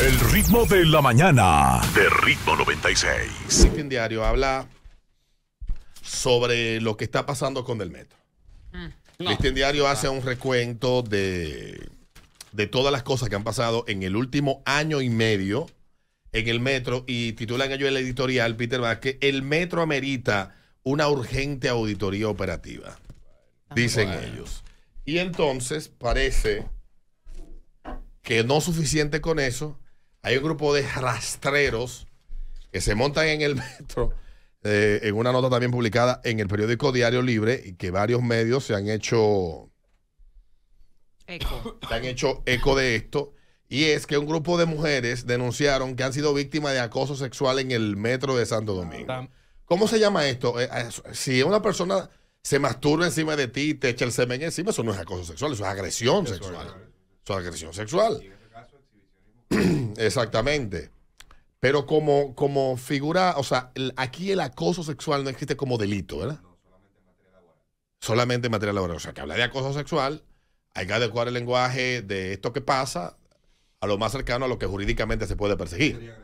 El ritmo de la mañana de Ritmo 96. Listing Diario habla sobre lo que está pasando con el metro. Mm, no. Diario hace un recuento de, todas las cosas que han pasado en el último año y medio en el metro y titulan ellos el editorial, Peter Vázquez, el metro amerita una urgente auditoría operativa, dicen ellos. Y entonces parece que no suficiente con eso, hay un grupo de rastreros que se montan en el metro. Eh, en una nota también publicada en el periódico Diario Libre, y que varios medios se han hecho eco. Se han hecho eco de esto. Y es que un grupo de mujeres denunciaron que han sido víctimas de acoso sexual en el metro de Santo Domingo. Ah, ¿Cómo se llama esto? Eh, eh, si una persona se masturba encima de ti y te echa el semen encima, eso no es acoso sexual, eso es agresión sexual agresión sexual. Exactamente. Pero como, como figura, o sea, aquí el acoso sexual no existe como delito, ¿verdad? solamente en materia laboral. Solamente en materia laboral. O sea, que hablar de acoso sexual, hay que adecuar el lenguaje de esto que pasa a lo más cercano a lo que jurídicamente se puede perseguir.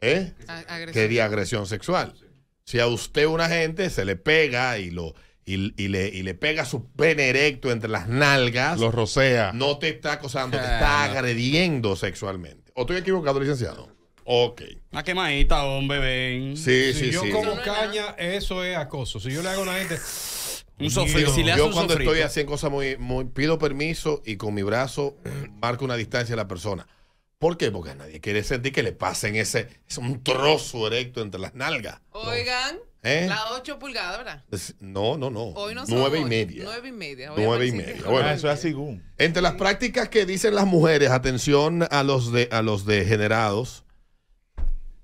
Sería ¿Eh? agresión sexual. ¿Eh? Sería agresión sexual. Si a usted un agente se le pega y lo y, le, pega su pene erecto entre las nalgas. Lo rocea. No te está acosando, te ah, está agrediendo sexualmente. ¿O estoy equivocado, licenciado? Ok. la quemadita, hombre, ven. Sí, si sí, yo como caña, eso es acoso. Si yo le hago a la gente. Un sofrito. Si yo cuando estoy haciendo cosas muy. Pido permiso y con mi brazo marco una distancia a la persona. ¿Por qué? Porque nadie quiere sentir que le pasen ese, es un trozo erecto entre las nalgas. Oigan, ¿Eh? la 8 pulgadas, ¿verdad? no, no, no. Hoy no 9 y media. 9 y media. Nueve y media. Bueno, ah, eso es así. Entre las prácticas que dicen las mujeres, atención a los, de, a los degenerados.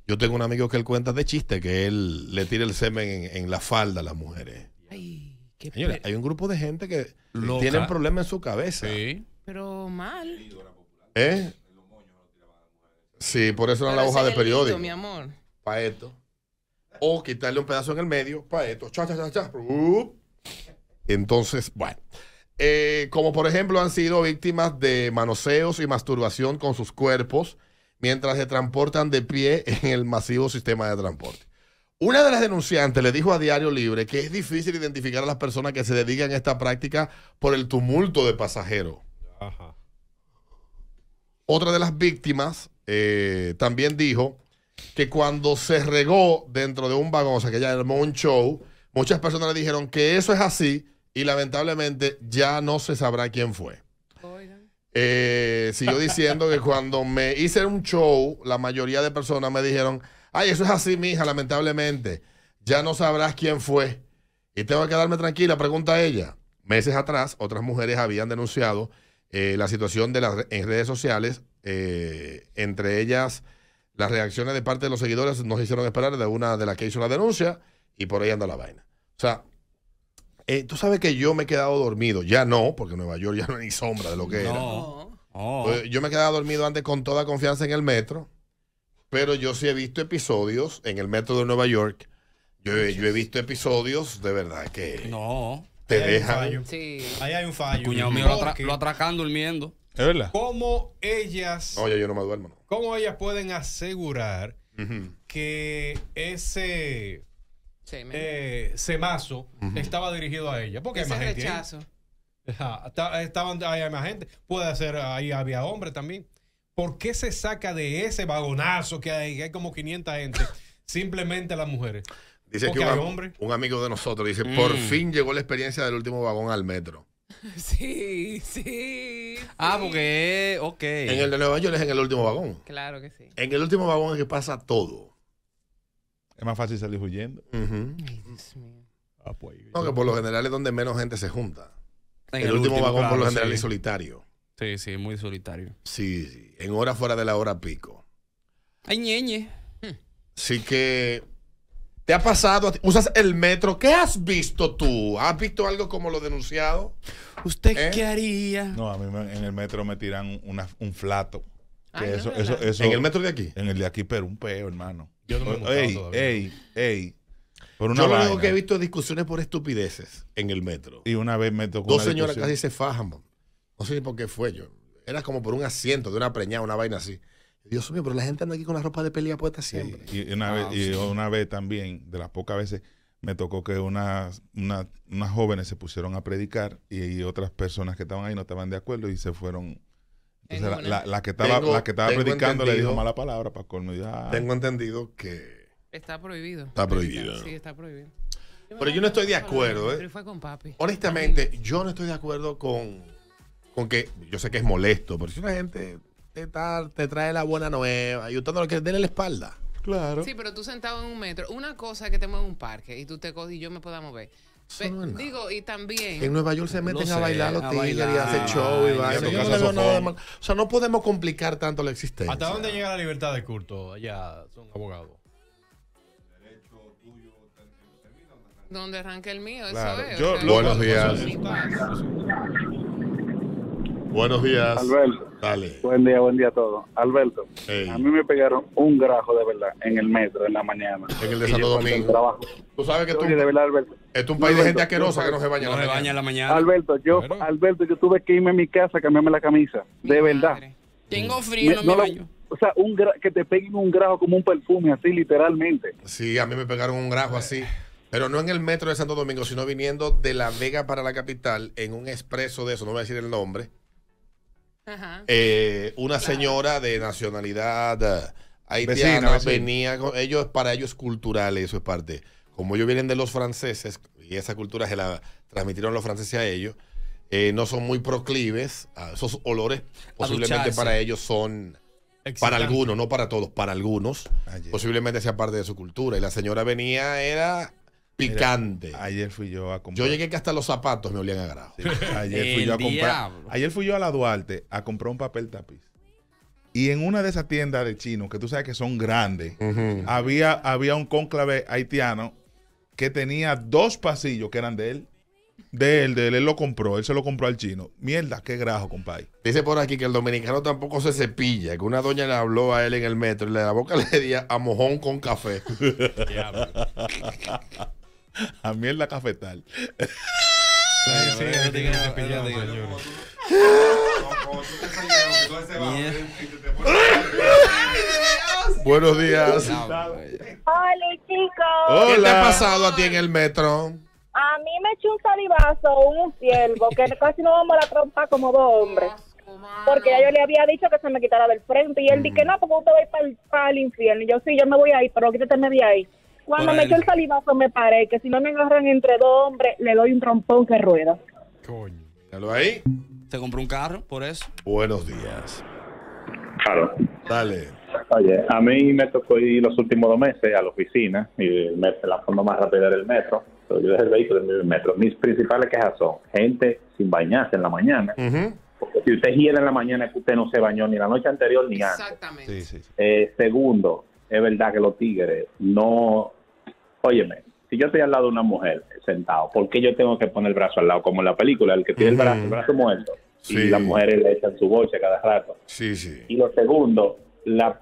Yo tengo un amigo que él cuenta de chiste que él le tira el semen en, la falda a las mujeres. Ay, qué hay un grupo de gente que tienen problemas en su cabeza. Sí. Pero mal. ¿Eh? Sí, por eso era la hoja de periódico. mi amor. Para esto. O quitarle un pedazo en el medio para esto. Cha, cha, cha, cha. Uh. Entonces, bueno. Eh, como por ejemplo han sido víctimas de manoseos y masturbación con sus cuerpos mientras se transportan de pie en el masivo sistema de transporte. Una de las denunciantes le dijo a Diario Libre que es difícil identificar a las personas que se dedican a esta práctica por el tumulto de pasajeros. Ajá. Otra de las víctimas eh, también dijo que cuando se regó dentro de un vagón, o sea, que ella armó un show, muchas personas le dijeron que eso es así y lamentablemente ya no se sabrá quién fue. Eh, siguió diciendo que cuando me hice un show, la mayoría de personas me dijeron, ay, eso es así, mija, lamentablemente. Ya no sabrás quién fue. Y tengo que quedarme tranquila, pregunta ella. Meses atrás, otras mujeres habían denunciado eh, la situación de las en redes sociales, eh, entre ellas las reacciones de parte de los seguidores nos hicieron esperar de una de las que hizo la denuncia y por ahí anda la vaina. O sea, eh, tú sabes que yo me he quedado dormido, ya no, porque Nueva York ya no hay ni sombra de lo que era. Oh. Pues, yo me he quedado dormido antes con toda confianza en el metro, pero yo sí he visto episodios en el metro de Nueva York. yo he visto episodios de verdad que... No te dejan. Ahí hay un fallo. cuñado mío lo, durmiendo. Es verdad. ¿Cómo ellas. Oye, yo, no me duermo. ¿Cómo ellas pueden asegurar que ese. Eh, semazo estaba dirigido a ella? Porque ese hay más rechazo. ahí. Estaban, hay más gente. Puede ser, ahí había hombres también. ¿Por qué se saca de ese vagonazo que hay, como 500 gente, simplemente las mujeres? Dice que un, amigo de nosotros dice, por mm. fin llegó la experiencia del último vagón al metro. Sí, sí. Ah, porque, ok. En el de Nueva York es en el último vagón. Claro que sí. En el último vagón es que pasa todo. Es más fácil salir huyendo. Ah, pues, no, que por lo general es donde menos gente se junta. En el, último, vagón por lo general es solitario. Sí, sí, muy solitario. Sí, sí. En hora fuera de la hora pico. Ay, ñeñe. Así que ¿Te ha pasado? ¿Usas el metro? ¿Qué has visto tú? ¿Has visto algo como lo denunciado? ¿Usted ¿Eh? qué haría? No, a mí en el metro me tiran un flato. Ah, ¿En el metro de aquí? En el de aquí, pero un peo, hermano. Yo no me he ey, ey, ey. Yo lo único que he visto es discusiones por estupideces en el metro. Y una vez me tocó. Dos señoras casi se fajan. Man. No sé ni por qué fue yo. Era como por un asiento de una preñada, una vaina así. Dios mío, pero la gente anda aquí con la ropa de pelea puesta siempre. y, una vez, ah, y una vez también, de las pocas veces, me tocó que unas, unas jóvenes se pusieron a predicar y, otras personas que estaban ahí no estaban de acuerdo y se fueron. Entonces, la, que estaba, que estaba predicando le dijo mala palabra para colmo. Ah". tengo entendido que. Está prohibido. Está prohibido. Sí, está prohibido. Pero yo no estoy de acuerdo. ¿eh? Pero fue con papi. Honestamente, yo no estoy de acuerdo con, con que. Yo sé que es molesto, pero si una gente te, te trae la buena nueva. Y usted no lo quiere la espalda. Claro. Sí, pero tú sentado en un metro. Una cosa es que te mueve un parque y tú te coges y yo me pueda mover. digo, y también. En Nueva York se meten a bailar los tigres y hacen show y bailan. No O sea, no podemos complicar tanto la existencia. ¿Hasta dónde llega la libertad de culto? Allá son abogados. Donde arranca el mío, eso buenos días. Buenos días. Alberto. Dale. Buen día, buen día a todos. Alberto, a mí me pegaron un grajo de verdad en el metro en la mañana. En el de Santo Domingo. Tú sabes que tú, es un país de gente asquerosa que no se baña, no se baña en la mañana. Alberto, yo, Alberto, yo tuve que irme a mi casa a cambiarme la camisa. De verdad. Tengo mm. frío, en mi baño. o sea, un que te peguen un grajo como un perfume, así, literalmente. Sí, a mí me pegaron un grajo así. Pero no en el metro de Santo Domingo, sino viniendo de La Vega para la capital en un expreso de eso, no voy a decir el nombre. Eh, una señora de nacionalidad eh, haitiana venía ellos, para ellos cultural, eso es parte. Como ellos vienen de los franceses y esa cultura se la transmitieron los franceses a ellos, eh, no son muy proclives a esos olores, posiblemente para ellos son... Para algunos, no para todos, para algunos. Posiblemente sea parte de su cultura. Y la señora venía, era picante. ayer fui yo a comprar. Yo llegué que hasta los zapatos me olían a ayer fui yo a comprar. Ayer fui yo a la Duarte a comprar un papel tapiz. Y en una de esas tiendas de chinos, que tú sabes que son grandes, había, había un cónclave haitiano que tenía dos pasillos que eran de él. De él, de él, él lo compró, él se lo compró al chino. Mierda, qué grajo, compadre. Dice por aquí que el dominicano tampoco se cepilla, que una doña le habló a él en el metro y le la boca le di a mojón con café. A mí cafetal. la cafetal. Buenos días. Hola, chicos. ¿Qué te ha pasado a ti en el metro? A mí me echó un salivazo, un ciervo, que casi no vamos a la trompa como dos hombres. Porque ya yo le había dicho que se me quitara del frente. Y él dice que no, porque usted va a ir para el, infierno. Y yo, sí, yo me voy ahí, pero quítate de ahí. Cuando me el... el salivazo me paré, que si no me agarran entre dos hombres, le doy un trompón que rueda. Coño. ahí? ¿Te compró un carro por eso? Buenos días. Claro. Dale. Oye, a mí me tocó ir los últimos dos meses a la oficina y me, la forma más rápida del el metro. Pero yo dejé el vehículo en el metro. Mis principales quejas son gente sin bañarse en la mañana. Porque si usted gira en la mañana es que usted no se bañó ni la noche anterior ni antes. Exactamente. Eh, segundo, es verdad que los tigres no óyeme, si yo estoy al lado de una mujer sentado, ¿por qué yo tengo que poner el brazo al lado? Como en la película, el que tiene el brazo, muerto. Y las mujeres le echan su bolsa cada rato. Sí, Y lo segundo, las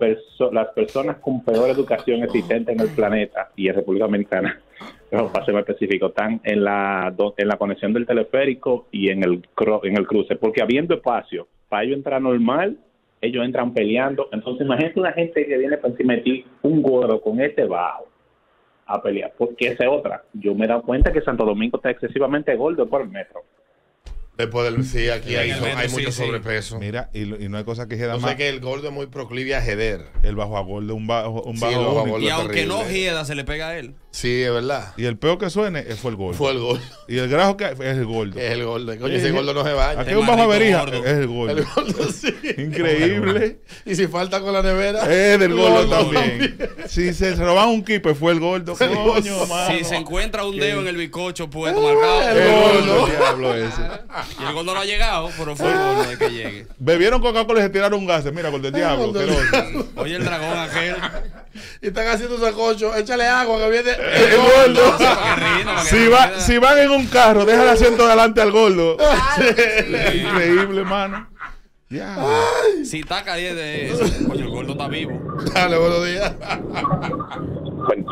personas con peor educación existente en el planeta y en República Dominicana, para ser más específico, están en la, en la conexión del teleférico y en el, en el cruce, porque habiendo espacio para ellos entrar normal, ellos entran peleando. Entonces, imagínate una gente que viene para encima un gordo con este bajo, a pelear. Porque esa es otra. Yo me he dado cuenta que Santo Domingo está excesivamente gordo por el metro. Después del, sí, aquí hay, mucho sobrepeso. Mira, y, y, no hay cosa que jeda más. sé que el gordo es muy proclive a jeder. El bajo a gordo, un bajo, un bajo, Y aunque no jeda, se le pega a él. Sí, es verdad. Y el peor que suene fue el gordo. Fue el gordo. Y el grajo que es el gordo. Es el gordo. Coño, ese gordo no se baña. Aquí hay un bajo avería. Es el gordo. El gordo, sí. Increíble. y si falta con la nevera. Es del gordo, también. si se roban un kipe fue el gordo. Coño, Si se encuentra un dedo en el bizcocho, pues marcado. El gordo. Diablo ese. Y el gordo no ha llegado, pero fue el gordo el que llegue. Bebieron Coca-Cola y se tiraron un Mira, con el diablo. Oye, el dragón aquel y están haciendo sacocho, échale agua que viene eh, el, gordo. si, si van en un carro, deja el asiento delante al gordo. Increíble, hermano. Si está caliente, eh, coño, el gordo está vivo. Dale, buenos días. Buen,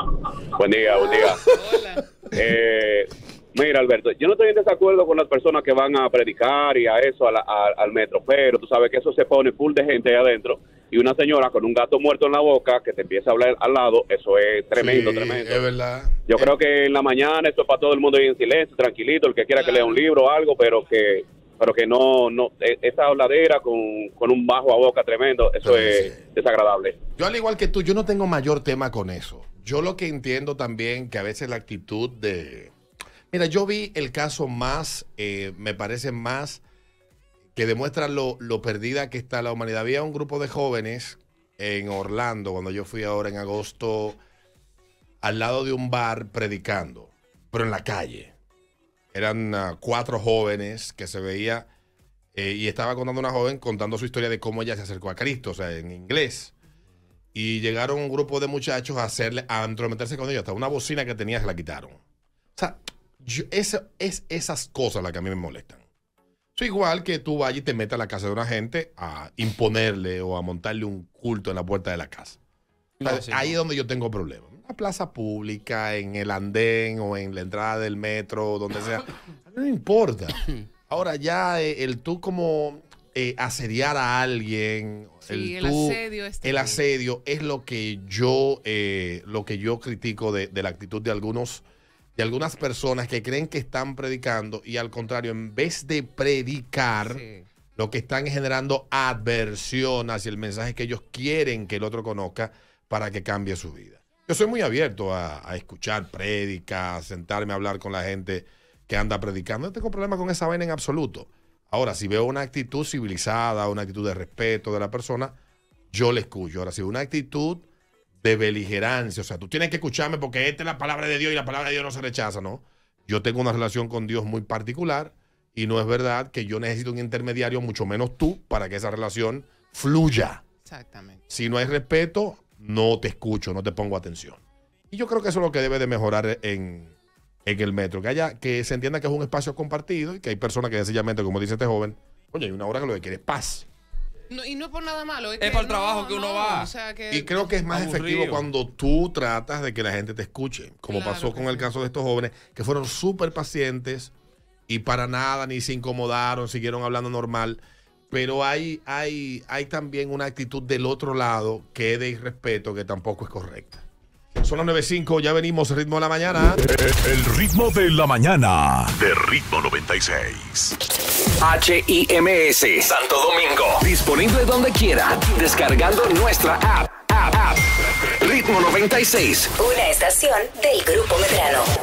buen día, buen día. Eh, Mira, Alberto, yo no estoy en desacuerdo con las personas que van a predicar y a eso, al metro, pero tú sabes que eso se pone full de gente ahí adentro y una señora con un gato muerto en la boca que te empieza a hablar al lado, eso es tremendo, tremendo. Es verdad. Yo eh, creo que en la mañana esto es para todo el mundo ir en silencio, tranquilito, el que quiera que lea un libro o algo, pero que pero que no, no e, esa habladera con, un bajo a boca tremendo, eso es desagradable. Yo al igual que tú, yo no tengo mayor tema con eso. Yo lo que entiendo también que a veces la actitud de... Mira, yo vi el caso más, eh, me parece más que demuestra lo, perdida que está la humanidad. Había un grupo de jóvenes en Orlando, cuando yo fui ahora en agosto, al lado de un bar predicando, pero en la calle. Eran ah, cuatro jóvenes que se veía eh, y estaba contando una joven contando su historia de cómo ella se acercó a Cristo, o sea, en inglés. Y llegaron un grupo de muchachos a hacerle, a entrometerse con ellos. Hasta una bocina que tenía se la quitaron. O sea, es esas cosas las que a mí me molestan igual que tú vayas y te metas a la casa de una gente a imponerle o a montarle un culto en la puerta de la casa. ahí es donde yo tengo problemas. En una plaza pública, en el andén o en la entrada del metro, donde sea. no importa. Ahora ya eh, el tú como eh, asediar a alguien, el, asedio el, asedio es lo que yo eh, lo que yo critico de, de la actitud de algunos de algunas personas que creen que están predicando y al contrario, en vez de predicar, lo que están generando adversión hacia el mensaje que ellos quieren que el otro conozca para que cambie su vida. Yo soy muy abierto a, escuchar prédicas, sentarme a hablar con la gente que anda predicando. No tengo problema con esa vaina en absoluto. Ahora, si veo una actitud civilizada, una actitud de respeto de la persona, yo le escucho. Ahora, si veo una actitud de beligerancia. O sea, tú tienes que escucharme porque esta es la palabra de Dios y la palabra de Dios no se rechaza, ¿no? Yo tengo una relación con Dios muy particular y no es verdad que yo necesito un intermediario, mucho menos tú, para que esa relación fluya. Exactamente. Si no hay respeto, no te escucho, no te pongo atención. Y yo creo que eso es lo que debe de mejorar en, el metro. Que haya, que se entienda que es un espacio compartido y que hay personas que sencillamente, como dice este joven, oye, hay una hora que lo que quiere es paz y no es por nada malo. Es, para el trabajo que uno va. y creo que es más efectivo cuando tú tratas de que la gente te escuche, como pasó con el caso de estos jóvenes que fueron súper pacientes y para nada ni se incomodaron, siguieron hablando normal. Pero hay, hay, hay también una actitud del otro lado que es de irrespeto que tampoco es correcta. Son las 9.05, ya venimos, ritmo de la mañana. El ritmo de la mañana, de ritmo 96. H-I-M-S. Santo Domingo. Disponible donde quiera, descargando nuestra app. app, app. Ritmo 96. Una estación del Grupo Medrano.